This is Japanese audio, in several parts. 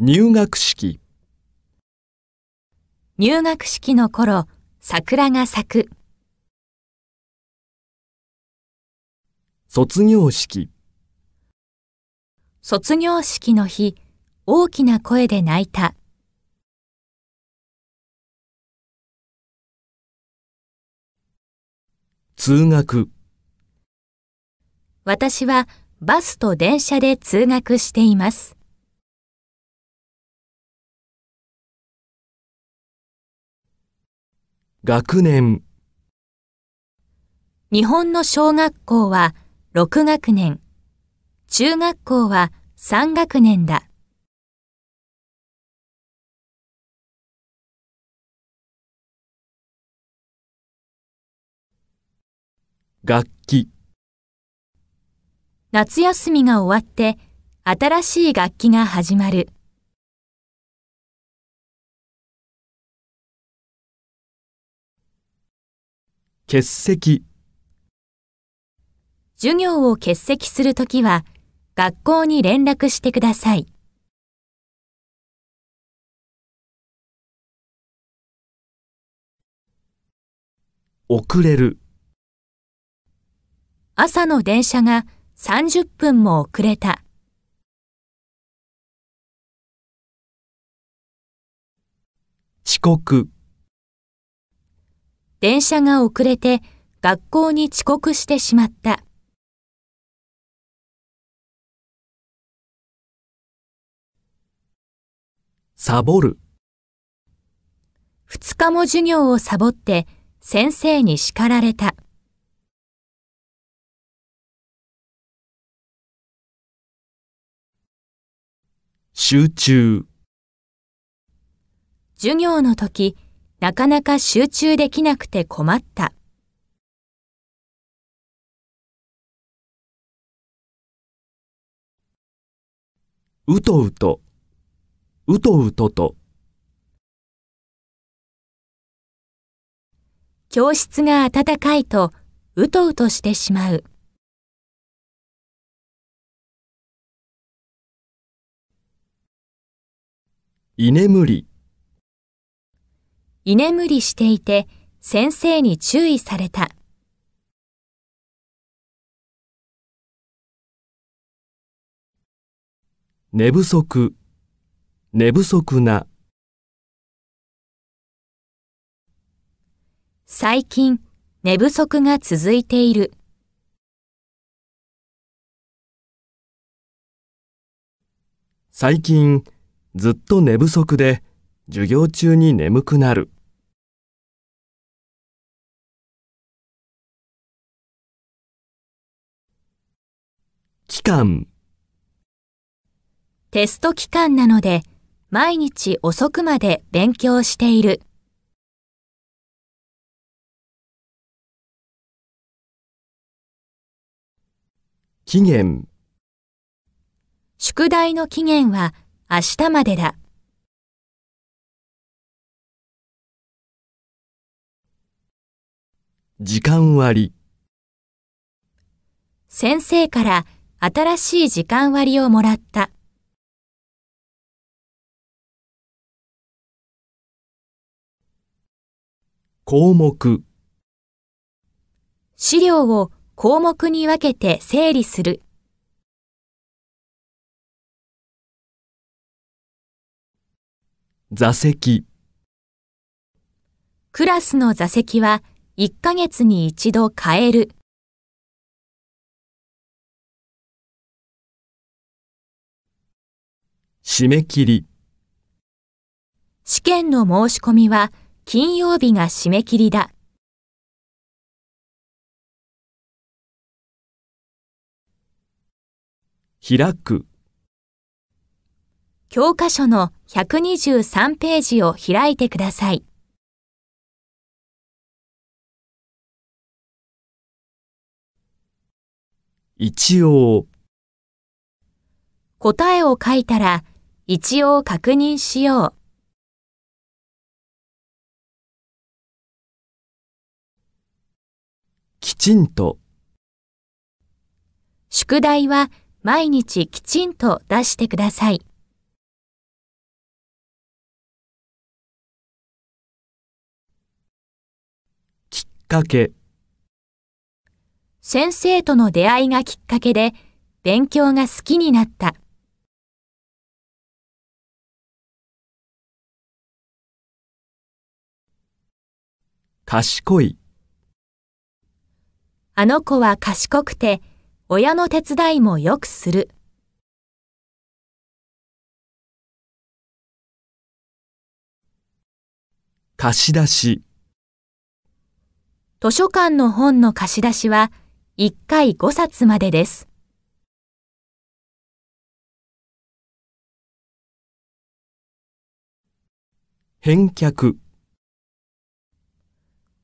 入学式入学式の頃桜が咲く卒業式卒業式の日大きな声で泣いた通学私はバスと電車で通学しています学年日本の小学校は6学年、中学校は3学年だ。楽器夏休みが終わって新しい楽器が始まる。欠席授業を欠席するときは学校に連絡してください。遅れる朝の電車が30分も遅れた。遅刻電車が遅れて学校に遅刻してしまった。サボる。二日も授業をサボって先生に叱られた。集中。授業の時、なかなか集中できなくて困った。うとうと、うとうとと。教室が暖かいと、うとうとしてしまう。居眠り。居眠りしていて先生に注意された。寝不足、寝不足な。最近、寝不足が続いている。最近、ずっと寝不足で、授業中に眠くなる。期間テスト期間なので毎日遅くまで勉強している。期限宿題の期限は明日までだ。時間割先生から新しい時間割をもらった。項目資料を項目に分けて整理する。座席クラスの座席は1ヶ月に一度変える。締め切り試験の申し込みは金曜日が締め切りだ。開く教科書の123ページを開いてください。一応答えを書いたら一応確認しよう。きちんと。宿題は毎日きちんと出してください。きっかけ。先生との出会いがきっかけで勉強が好きになった。賢い。あの子は賢くて、親の手伝いもよくする。貸し出し。図書館の本の貸し出しは、1回5冊までです。返却。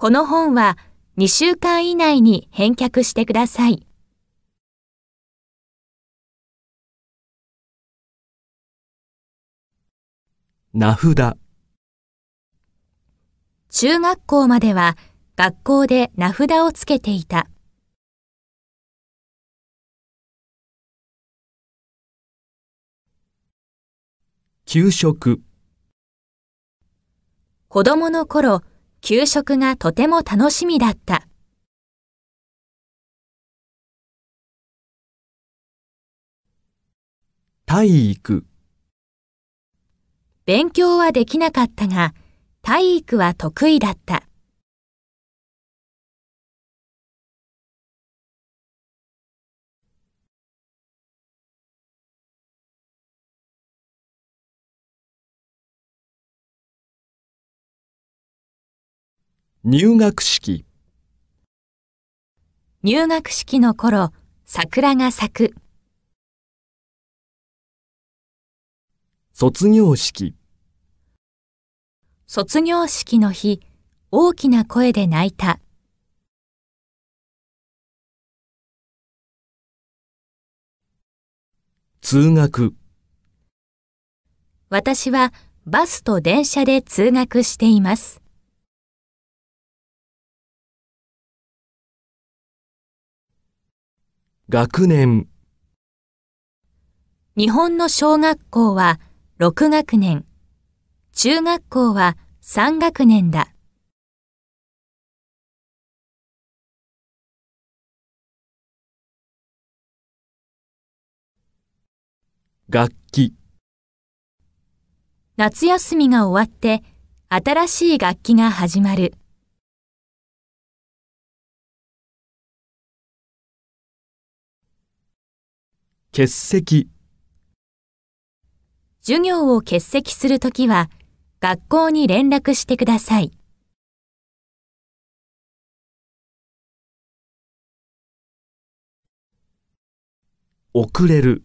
この本は2週間以内に返却してください。名札中学校までは学校で名札をつけていた。給食子供の頃、給食がとても楽しみだった。体育勉強はできなかったが、体育は得意だった。入学式入学式の頃桜が咲く卒業式卒業式の日大きな声で泣いた通学私はバスと電車で通学しています。学年日本の小学校は6学年、中学校は3学年だ。楽器夏休みが終わって新しい楽器が始まる。欠席授業を欠席するときは学校に連絡してください。遅れる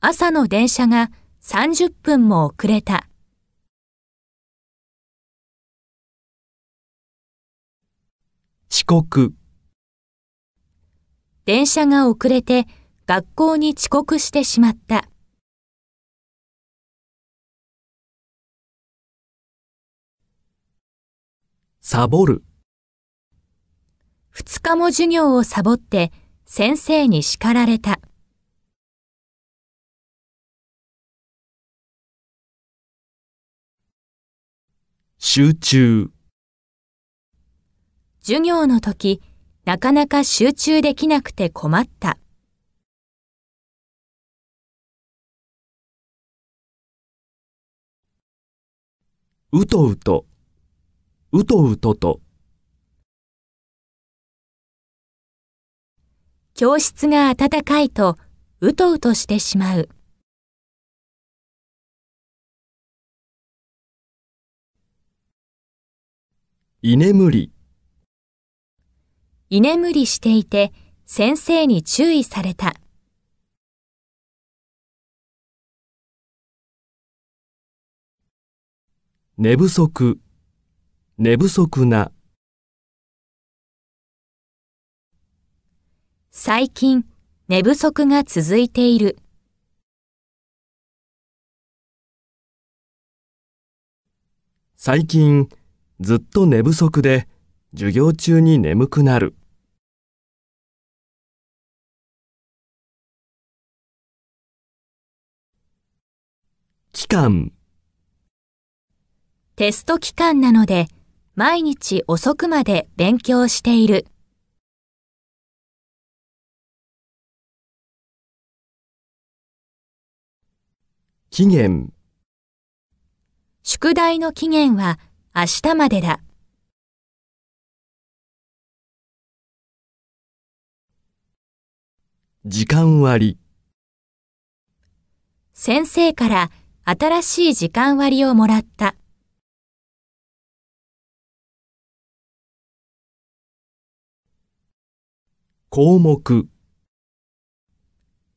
朝の電車が30分も遅れた。遅刻電車が遅れて学校に遅刻してしまった。サボる。二日も授業をサボって先生に叱られた。集中。授業の時、なかなか集中できなくて困った。うとうと、うとうとと。教室が暖かいと、うとうとしてしまう。居眠り。居眠りしていて先生に注意された。寝不足、寝不足な。最近、寝不足が続いている。最近、ずっと寝不足で、授業中に眠くなる。期間テスト期間なので毎日遅くまで勉強している。期限宿題の期限は明日までだ。時間割先生から新しい時間割をもらった。項目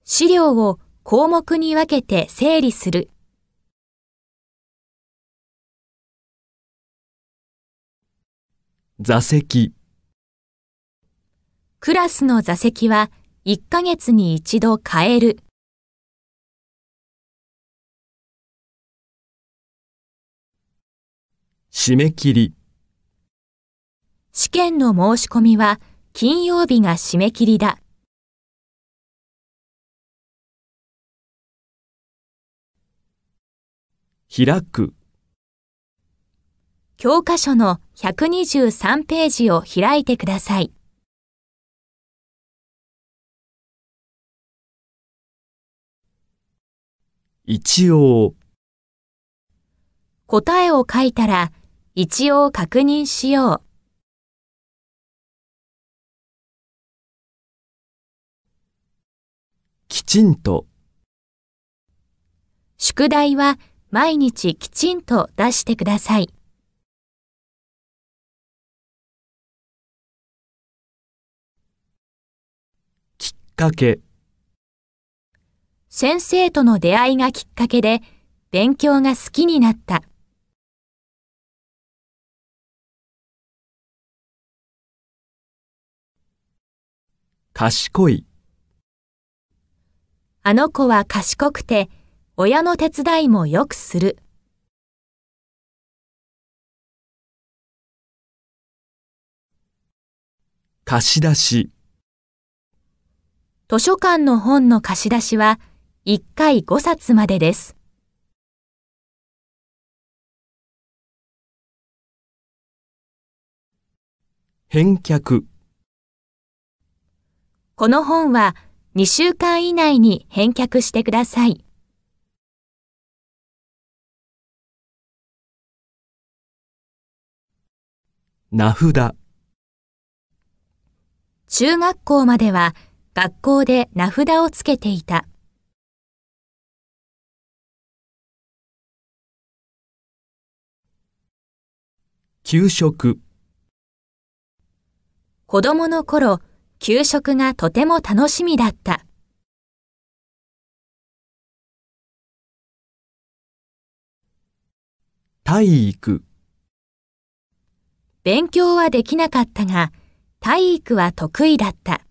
資料を項目に分けて整理する。座席クラスの座席は1ヶ月に一度変える。締め切り。試験の申し込みは金曜日が締め切りだ。開く。教科書の123ページを開いてください。一応。答えを書いたら、一応確認しよう。きちんと宿題は毎日きちんと出してください。きっかけ先生との出会いがきっかけで勉強が好きになった。賢い。あの子は賢くて、親の手伝いもよくする。貸し出し。図書館の本の貸し出しは、1回5冊までです。返却この本は2週間以内に返却してください。名札中学校までは学校で名札をつけていた。給食子供の頃、給食がとても楽しみだった。体育勉強はできなかったが、体育は得意だった。